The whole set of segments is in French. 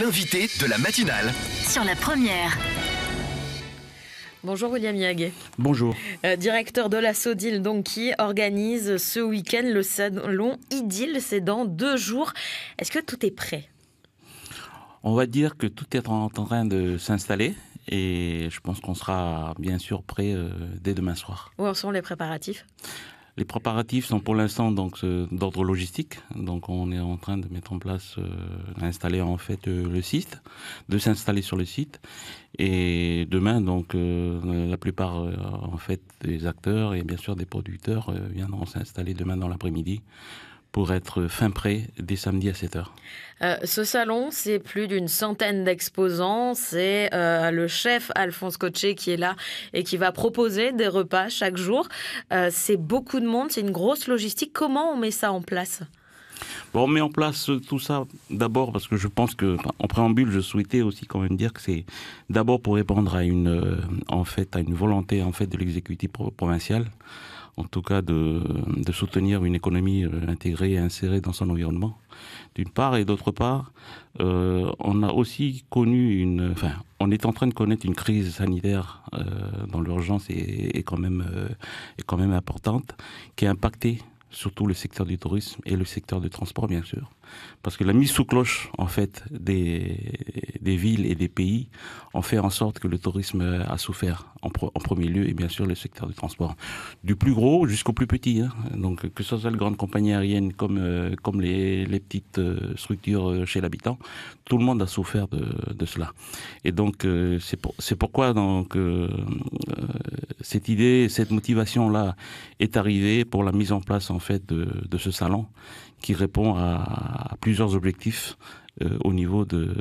l'invité de la matinale. Sur la première. Bonjour William Yaguet. Bonjour. Euh, directeur de la Sodil donc qui organise ce week-end le salon Idylle, c'est dans deux jours. Est-ce que tout est prêt On va dire que tout est en train de s'installer et je pense qu'on sera bien sûr prêt euh, dès demain soir. Où en sont les préparatifs les préparatifs sont pour l'instant donc euh, d'ordre logistique. Donc on est en train de mettre en place, euh, d'installer en fait euh, le site, de s'installer sur le site. Et demain donc la plupart en fait des acteurs et bien sûr des producteurs viendront s'installer demain dans l'après-midi pour être fin prêt dès samedi à 7h. Euh, ce salon, c'est plus d'une centaine d'exposants. C'est euh, le chef Alphonse Cochet, qui est là et qui va proposer des repas chaque jour. Euh, c'est beaucoup de monde, c'est une grosse logistique. Comment on met ça en place on met en place tout ça d'abord parce que je pense que, en préambule, je souhaitais aussi quand même dire que c'est d'abord pour répondre à une, en fait, à une volonté en fait de l'exécutif provincial en tout cas de, soutenir une économie euh, intégrée et insérée dans son environnement, d'une part, et d'autre part, euh, on a aussi connu une... Enfin, on est en train de connaître une crise sanitaire euh, dont l'urgence est quand même importante, qui a impacté surtout le secteur du tourisme et le secteur du transport, bien sûr. Parce que la mise sous cloche, en fait, des, villes et des pays ont fait en sorte que le tourisme a souffert en, premier lieu, et bien sûr le secteur du transport. Du plus gros jusqu'au plus petit. Hein. Donc, que ce soit les grandes compagnies aériennes comme, euh, comme les, petites euh, structures euh, chez l'habitant, tout le monde a souffert de, cela. Et donc, c'est pourquoi donc, cette idée, cette motivation-là est arrivée pour la mise en place en fait de, ce salon qui répond à, plusieurs objectifs euh, au, niveau de,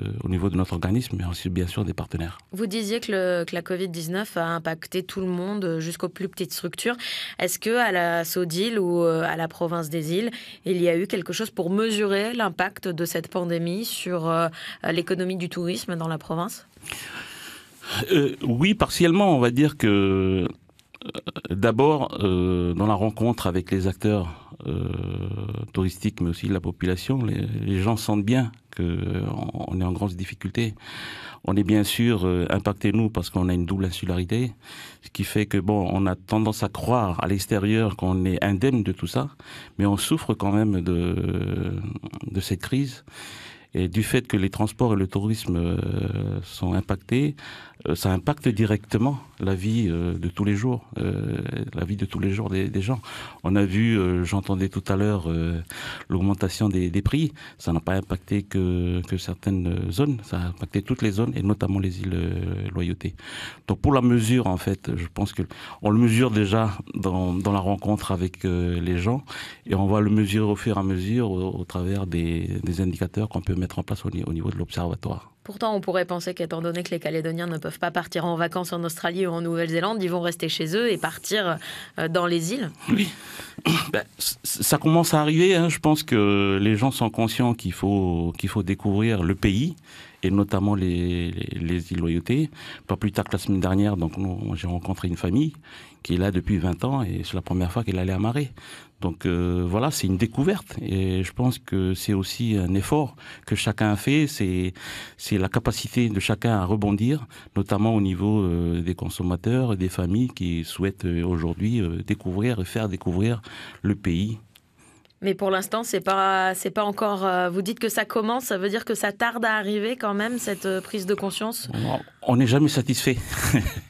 notre organisme, mais aussi bien sûr des partenaires. Vous disiez que, la Covid-19 a impacté tout le monde euh, jusqu'aux plus petites structures. Est-ce que à la Sodil ou euh, à la province des îles, il y a eu quelque chose pour mesurer l'impact de cette pandémie sur l'économie du tourisme dans la province euh, oui, partiellement. On va dire que euh, d'abord, euh, dans la rencontre avec les acteurs touristiques, mais aussi la population, les, gens sentent bien qu'on est en grande difficulté. On est bien sûr impacté, nous, parce qu'on a une double insularité, ce qui fait que, bon, on a tendance à croire à l'extérieur qu'on est indemne de tout ça, mais on souffre quand même de, de cette crise. Et du fait que les transports et le tourisme euh, sont impactés, euh, ça impacte directement la vie euh, de tous les jours, la vie de tous les jours des, gens. On a vu, j'entendais tout à l'heure, l'augmentation des, prix. Ça n'a pas impacté que, que, certaines zones, ça a impacté toutes les zones et notamment les îles Loyauté. Donc pour la mesure, en fait, je pense que on le mesure déjà dans, dans la rencontre avec les gens et on va le mesurer au fur et à mesure au, travers des, des indicateurs qu'on peut mettre mettre en place au, niveau de l'observatoire. Pourtant, on pourrait penser qu'étant donné que les Calédoniens ne peuvent pas partir en vacances en Australie ou en Nouvelle-Zélande, ils vont rester chez eux et partir euh, dans les îles. Oui, ben, ça commence à arriver. Hein. Je pense que les gens sont conscients qu'il faut, qu'il faut découvrir le pays et notamment les, les, les, Pas plus tard que la semaine dernière, donc j'ai rencontré une famille qui est là depuis 20 ans et c'est la première fois qu'elle allait à Marais. Donc euh, voilà, c'est une découverte et je pense que c'est aussi un effort que chacun a fait. C'est c'est la capacité de chacun à rebondir, notamment au niveau euh, des consommateurs, des familles qui souhaitent euh, aujourd'hui découvrir et faire découvrir le pays mais pour l'instant, c'est pas, c'est pas encore. Euh, vous dites que ça commence, ça veut dire que ça tarde à arriver quand même cette euh, prise de conscience. On n'est jamais satisfait.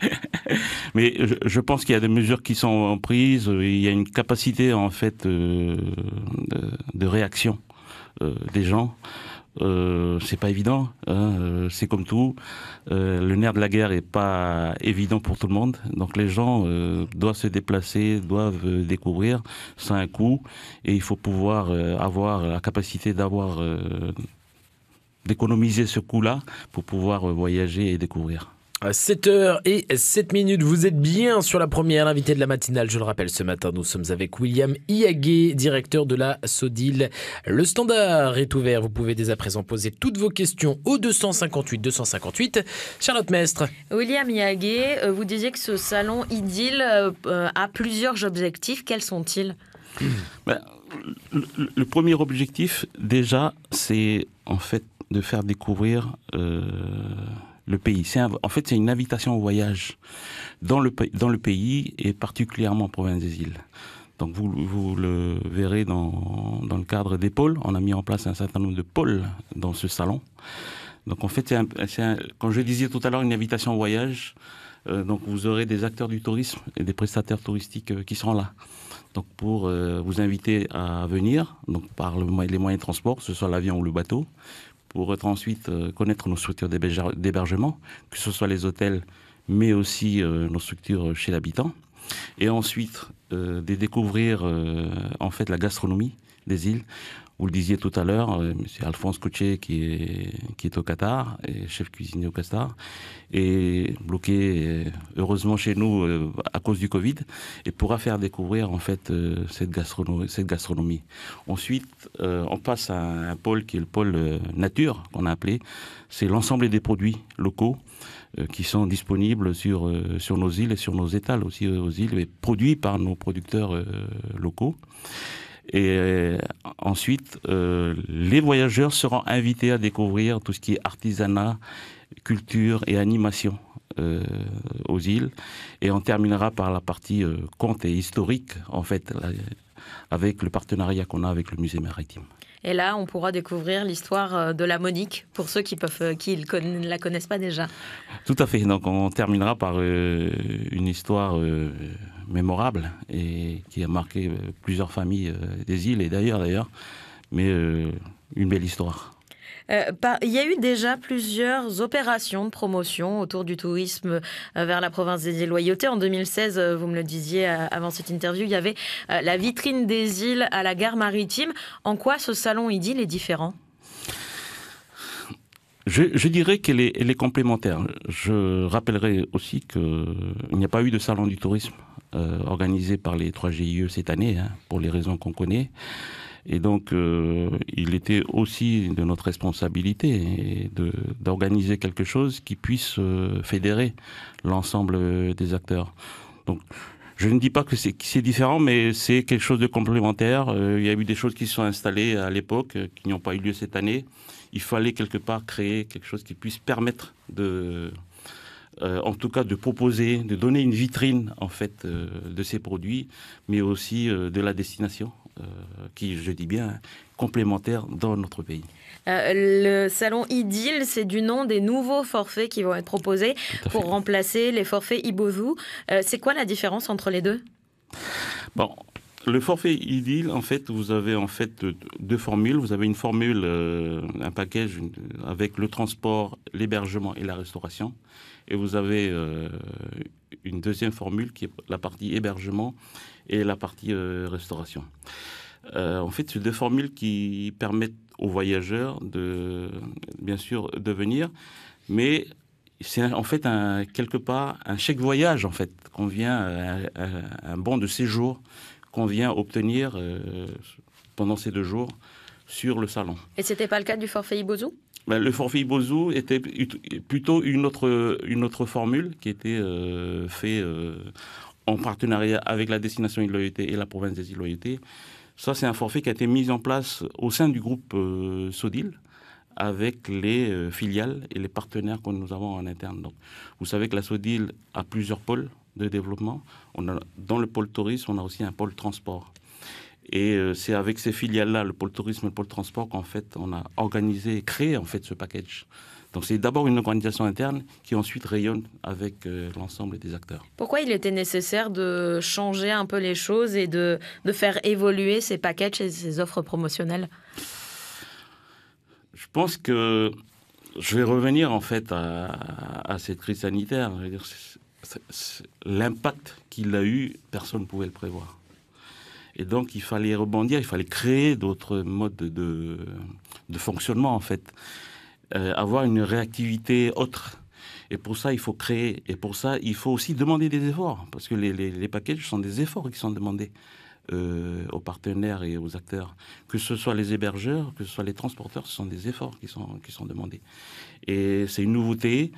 Mais je, pense qu'il y a des mesures qui sont prises. Euh, il y a une capacité en fait de, réaction des gens. Euh, c'est pas évident. Hein, euh, c'est comme tout. Euh, le nerf de la guerre est pas évident pour tout le monde. Donc les gens doivent se déplacer, doivent découvrir. Ça un coût et il faut pouvoir avoir la capacité d'avoir d'économiser ce coût-là pour pouvoir voyager et découvrir. 7h et 7 minutes, vous êtes bien sur la première, invitée de la matinale, je le rappelle ce matin, nous sommes avec William Iagué, directeur de la Sodil. Le standard est ouvert, vous pouvez dès à présent poser toutes vos questions au 258 258. Charlotte Mestre. William Iagué, euh, vous disiez que ce salon IDIL euh, a plusieurs objectifs, quels sont-ils ben, le premier objectif, déjà, c'est en fait de faire découvrir euh, le pays. en fait, c'est une invitation au voyage dans le, dans le pays et particulièrement en province des îles. Donc vous, vous le verrez dans, dans, le cadre des pôles. On a mis en place un certain nombre de pôles dans ce salon. Donc en fait, c'est quand je disais tout à l'heure une invitation au voyage, euh, donc vous aurez des acteurs du tourisme et des prestataires touristiques euh, qui seront là. Donc pour euh, vous inviter à venir, donc par le, les moyens de transport, que ce soit l'avion ou le bateau, pour ensuite euh, connaître nos structures d'hébergement, que ce soit les hôtels, mais aussi euh, nos structures chez l'habitant. Et ensuite, euh, de découvrir en fait la gastronomie des îles, vous le disiez tout à l'heure, c'est euh, Alphonse Cochet qui est, qui est au Qatar, et chef cuisinier au Qatar, et bloqué euh, heureusement chez nous euh, à cause du Covid, et pourra faire découvrir en fait cette gastronomie. Cette gastronomie. Ensuite, on passe à un pôle qui est le pôle nature qu'on a appelé. C'est l'ensemble des produits locaux qui sont disponibles sur, sur nos îles et sur nos étals aussi aux îles, et produits par nos producteurs locaux. Et euh, ensuite, euh, les voyageurs seront invités à découvrir tout ce qui est artisanat, culture et animation euh, aux îles. Et on terminera par la partie conte et historique, en fait, avec le partenariat qu'on a avec le musée maritime. Et là, on pourra découvrir l'histoire euh, de la Monique pour ceux qui euh, ne la connaissent pas déjà. Tout à fait. Donc, on terminera par euh, une histoire mémorable et qui a marqué plusieurs familles des îles et d'ailleurs, d'ailleurs. Mais une belle histoire. Euh, il y a eu déjà plusieurs opérations de promotion autour du tourisme euh, vers la province des îles Loyauté. En 2016, euh, vous me le disiez avant cette interview, il y avait la vitrine des îles à la gare maritime. En quoi ce salon idylle est différent je, dirais qu'elle est, complémentaire. Je rappellerai aussi qu'il n'y a pas eu de salon du tourisme organisé par les 3 GIE cette année, hein, pour les raisons qu'on connaît. Et donc, euh, il était aussi de notre responsabilité d'organiser quelque chose qui puisse euh, fédérer l'ensemble des acteurs. Donc, je ne dis pas que c'est différent, mais c'est quelque chose de complémentaire. Euh, il y a eu des choses qui se sont installées à l'époque, qui n'ont pas eu lieu cette année. Il fallait quelque part créer quelque chose qui puisse permettre de euh, en tout cas de proposer, de donner une vitrine en fait euh, de ces produits, mais aussi euh, de la destination, qui, je dis bien, complémentaire dans notre pays. le salon idil, c'est du nom des nouveaux forfaits qui vont être proposés pour remplacer les forfaits Ibozu. c'est quoi la différence entre les deux Bon, le forfait idylle, en fait, vous avez en fait deux formules. Vous avez une formule, un package avec le transport, l'hébergement et la restauration, et vous avez euh, une deuxième formule qui est la partie hébergement et la partie euh, restauration. Euh, en fait, c'est deux formules qui permettent aux voyageurs de, bien sûr, de venir, mais c'est en fait un, quelque part un chèque voyage en fait qu'on vient un, bon de séjour qu'on vient obtenir pendant ces deux jours sur le salon. Et c'était pas le cas du forfait Ibozu ben, le forfait bozou était plutôt une autre, une autre formule qui était euh, faite euh, en partenariat avec la destination île et la province des îles Ça, c'est un forfait qui a été mis en place au sein du groupe euh, Sodil avec les filiales et les partenaires que nous avons en interne. Donc, vous savez que la Sodil a plusieurs pôles de développement. On a, dans le pôle tourisme, on a aussi un pôle transport. Et euh, c'est avec ces filiales-là, le pôle tourisme et le pôle transport, qu'en fait, on a organisé et créé en fait ce package. Donc c'est d'abord une organisation interne qui ensuite rayonne avec euh, l'ensemble des acteurs. Pourquoi il était nécessaire de changer un peu les choses et de, faire évoluer ces packages et ces offres promotionnelles Je pense que je vais revenir en fait à cette crise sanitaire. L'impact qu'il a eu, personne ne pouvait le prévoir. Et donc, il fallait rebondir, il fallait créer d'autres modes de, fonctionnement, en fait. Euh, avoir une réactivité autre. Et pour ça, il faut créer. Et pour ça, il faut aussi demander des efforts. Parce que les, les, les packages sont des efforts qui sont demandés euh, aux partenaires et aux acteurs. Que ce soit les hébergeurs, que ce soit les transporteurs, ce sont des efforts qui sont, qui sont demandés. Et c'est une nouveauté.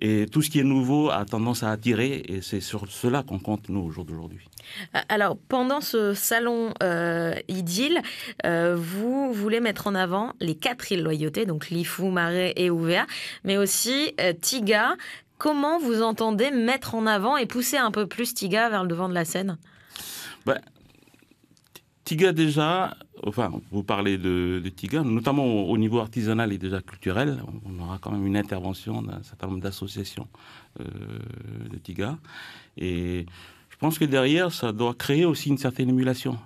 Et tout ce qui est nouveau a tendance à attirer, et c'est sur cela qu'on compte, nous, aujourd'hui. Ah, alors, pendant ce salon euh, idylle, euh, vous voulez mettre en avant les quatre îles loyauté, donc Lifou, Marais et Ouvert, mais aussi euh, Tiga. Comment vous entendez mettre en avant et pousser un peu plus Tiga vers le devant de la scène ben, Tiga déjà, enfin, vous parlez de, Tiga, notamment au, niveau artisanal et déjà culturel, on, aura quand même une intervention d'un certain nombre d'associations euh, de Tiga. Et je pense que derrière, ça doit créer aussi une certaine émulation.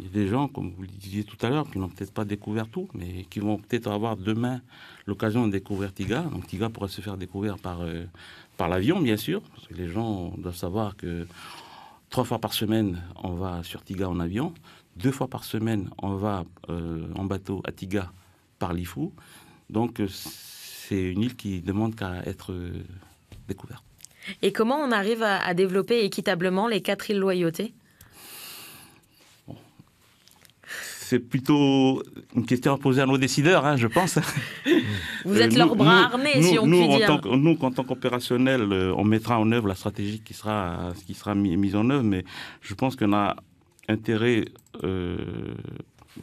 Il y a des gens, comme vous le disiez tout à l'heure, qui n'ont peut-être pas découvert tout, mais qui vont peut-être avoir demain l'occasion de découvrir Tiga. Donc Tiga pourrait se faire découvrir par, euh, par l'avion, bien sûr, parce que les gens doivent savoir que trois fois par semaine, on va sur Tiga en avion. Deux fois par semaine, on va euh, en bateau à Tiga par Lifou. Donc, euh, c'est une île qui demande qu'à être euh, découverte. Et comment on arrive à, développer équitablement les quatre îles Loyauté C'est plutôt une question à poser à nos décideurs, hein, je pense. Vous êtes leur bras armé armés, si on peut dire. tant, nous, en tant qu'opérationnel, on mettra en œuvre la stratégie qui sera, qui sera mise en œuvre, mais je pense qu'on a intérêt, euh,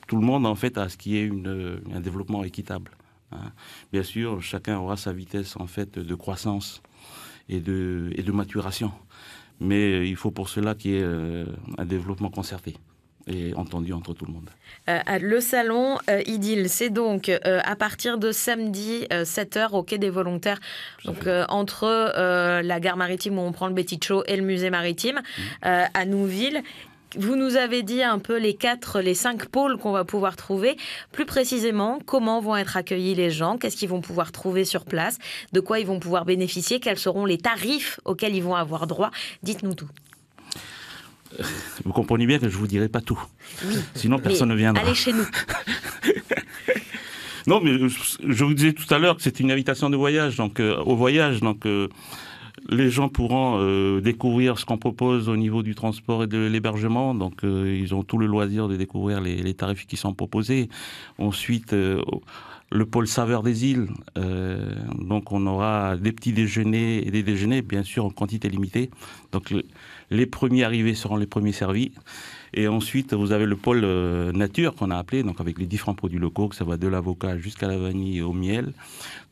tout le monde en fait, à ce qu'il y ait une, euh, un développement équitable. Hein. Bien sûr, chacun aura sa vitesse en fait de croissance et de, et de maturation, mais il faut pour cela qu'il y ait euh, un développement concerté et entendu entre tout le monde. le salon Idil, c'est donc à partir de samedi 7h au Quai des Volontaires, donc, entre la gare maritime où on prend le Betty et le musée maritime mmh. à Nouville. Vous nous avez dit un peu les quatre, les cinq pôles qu'on va pouvoir trouver. Plus précisément, comment vont être accueillis les gens Qu'est-ce qu'ils vont pouvoir trouver sur place De quoi ils vont pouvoir bénéficier Quels seront les tarifs auxquels ils vont avoir droit Dites-nous tout. Vous comprenez bien que je ne vous dirai pas tout. Sinon, personne ne viendra. Allez chez nous. non, mais je vous disais tout à l'heure que c'est une invitation de voyage, donc euh, au voyage, donc. Euh, les gens pourront euh, découvrir ce qu'on propose au niveau du transport et de l'hébergement. Donc, euh, ils ont tout le loisir de découvrir les, tarifs qui sont proposés. Ensuite, euh, le pôle saveur des îles. donc, on aura des petits déjeuners et des déjeuners, bien sûr, en quantité limitée. Donc, les premiers arrivés seront les premiers servis. Et ensuite, vous avez le pôle nature qu'on a appelé, donc avec les différents produits locaux, que ça va de l'avocat jusqu'à la vanille et au miel.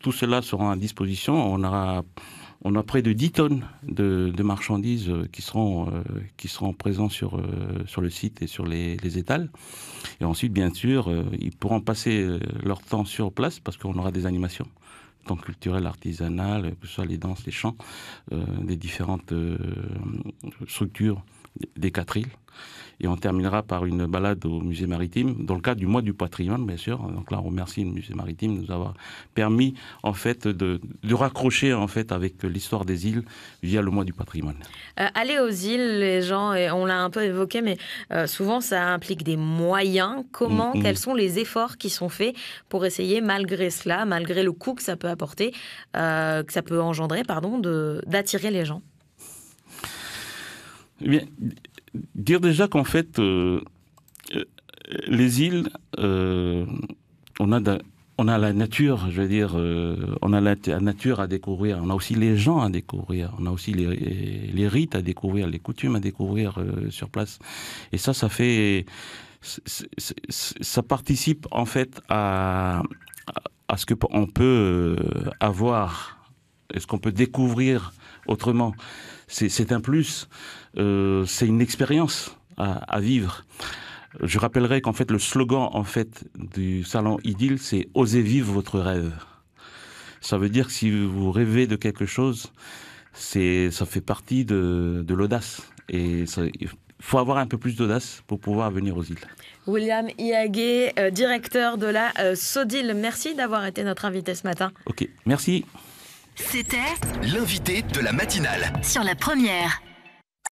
Tout cela sera à disposition. On aura on a près de 10 tonnes de, marchandises euh, euh, qui seront, présentes qui seront présents sur, euh, sur le site et sur les, étals. Et ensuite, bien sûr, ils pourront passer leur temps sur place parce qu'on aura des animations tant culturelles, artisanales, que ce soit les danses, les chants, des différentes structures des quatre îles, Et on terminera par une balade au musée maritime, dans le cadre du mois du patrimoine, bien sûr. Donc là, on remercie le musée maritime de nous avoir permis, en fait, de, raccrocher, en fait, avec l'histoire des îles via le mois du patrimoine. Euh, aller aux îles, les gens, on l'a un peu évoqué, mais euh, souvent, ça implique des moyens. Comment, mm-hmm. quels sont les efforts qui sont faits pour essayer, malgré cela, malgré le coût que ça peut apporter, euh, que ça peut engendrer, pardon, d'attirer les gens eh dire déjà qu'en fait, euh, euh, les îles, euh, on a on a la nature, je veux dire, on a la, nature à découvrir, on a aussi les gens à découvrir, on a aussi les, rites à découvrir, les coutumes à découvrir sur place. Et ça, ça fait, ça participe en fait à, à ce que on peut avoir, est ce qu'on peut découvrir autrement c'est un plus, euh, c'est une expérience à, vivre. Je rappellerai qu'en fait le slogan en fait du salon IDIL, c'est osez vivre votre rêve. Ça veut dire que si vous rêvez de quelque chose, c'est ça fait partie de, de l'audace et ça, faut avoir un peu plus d'audace pour pouvoir venir aux îles. William Iagué, euh, directeur de la euh, Sodil, merci d'avoir été notre invité ce matin. Ok, merci. C'était l'invité de la matinale sur la première.